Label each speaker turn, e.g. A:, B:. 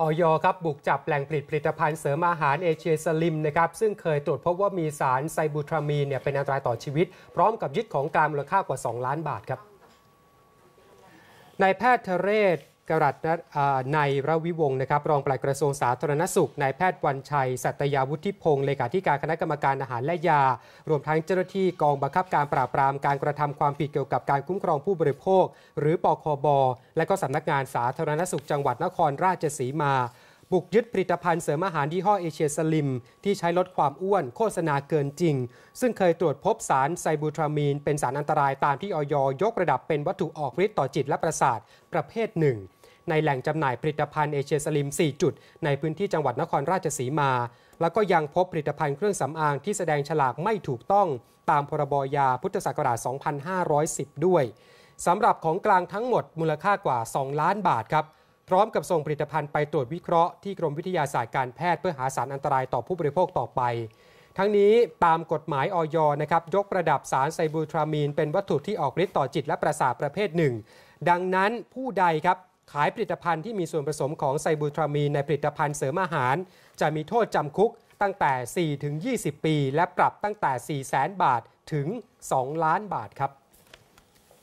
A: ออยครับ บุกจับแหล่งผลิตผลิตภัณฑ์เสริมอาหารเอเชียสลิมนะครับซึ่งเคยตรวจพบว่ามีสารไซบูทรามีเนี่ยเป็นอันตรายต่อชีวิต พร้อมกับยึดของกลางมูลค่ากว่า 2 ล้านบาทครับนายแพทย์เทเรศกรัตในระวิวงศ์นะครับรองปลัดกระทรวงสาธารณสุขนายแพทย์วันชัย สัตยาวุฒิพงศ์เลขาธิการคณะกรรมการอาหารและยา รวมทั้งเจ้าหน้าที่กอง บังคับการปราบปรามการกระทำความผิดเกี่ยวกับการคุ้มครองผู้บริโภค หรือปคบ และก็สำนักงานสาธารณสุขจังหวัดนครราชสีมา บุกยึดผลิตภัณฑ์เสริมอาหารยี่ห้อเอเชียสลิม ที่ใช้ลดความอ้วนโฆษณาเกินจริง ซึ่งเคยตรวจพบสารไซบูทรามีนเป็นสารอันตรายตามที่ออยยกระดับเป็นวัตถุออกฤทธิ์ต่อจิตและประสาทประเภทหนึ่งในแหล่งจำหน่ายผลิตภัณฑ์เอเชียสลิม 4 จุด ในพื้นที่จังหวัดนครราชสีมา แล้วก็ยังพบผลิตภัณฑ์เครื่องสำอางที่แสดงฉลากไม่ถูกต้อง ตามพรบยาพุทธศักราช 2510 ด้วยสำหรับของกลางทั้งหมด มูลค่ากว่า 2 ล้านบาทครับพร้อมกับส่งผลิตภัณฑ์ไปตรวจวิเคราะห์ที่กรมวิทยาศาสตร์การแพทย์เพื่อหาสารอันตรายต่อผู้บริโภคต่อไป ทั้งนี้ตามกฎหมายออยนะครับยกระดับสารไซบูทรามีนเป็นวัตถุที่ออกฤทธิ์ต่อจิตและประสาทประเภทหนึ่งดังนั้นผู้ใดครับขายผลิตภัณฑ์ที่มีส่วนผสมของไซบูทรามีนในผลิตภัณฑ์เสริมอาหาร จะมีโทษจำคุกตั้งแต่ 4 ถึง 20 ปี และปรับตั้งแต่ 4 0 0 0 0 0 บาทถึง 2 ล้านบาทครับ